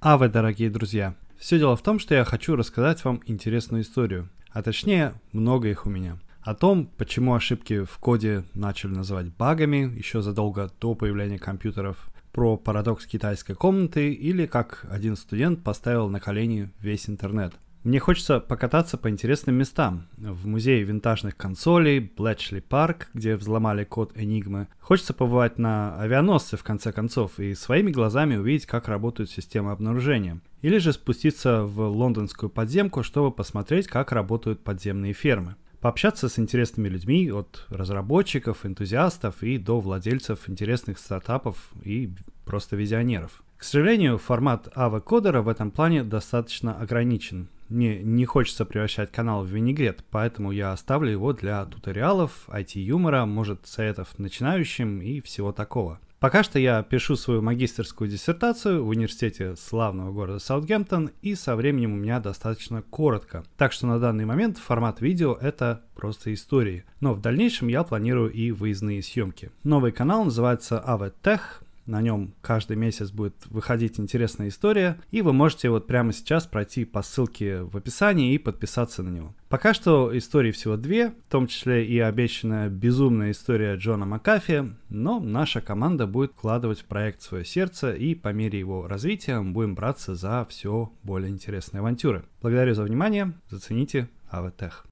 А вы, дорогие друзья, все дело в том, что я хочу рассказать вам интересную историю, а точнее много их у меня. О том, почему ошибки в коде начали называть багами еще задолго до появления компьютеров, про парадокс китайской комнаты или как один студент поставил на колени весь интернет – мне хочется покататься по интересным местам. В музее винтажных консолей, Блэчли Парк, где взломали код Энигмы. Хочется побывать на авианосце, в конце концов, и своими глазами увидеть, как работают системы обнаружения. Или же спуститься в лондонскую подземку, чтобы посмотреть, как работают подземные фермы. Пообщаться с интересными людьми, от разработчиков, энтузиастов и до владельцев интересных стартапов и просто визионеров. К сожалению, формат AVA-кодера в этом плане достаточно ограничен не, не хочется превращать канал в винегрет, поэтому я оставлю его для туториалов, IT-юмора, может, советов начинающим и всего такого. Пока что я пишу свою магистерскую диссертацию в университете славного города Саутгемптон, и со временем у меня достаточно коротко. Так что на данный момент формат видео — это просто истории. Но в дальнейшем я планирую и выездные съемки. Новый канал называется AVTech, на нем каждый месяц будет выходить интересная история, и вы можете вот прямо сейчас пройти по ссылке в описании и подписаться на него. Пока что истории всего две, в том числе и обещанная безумная история Джона Макафи, но наша команда будет вкладывать в проект свое сердце и по мере его развития мы будем браться за все более интересные авантюры. Благодарю за внимание, зацените АВТЕХ.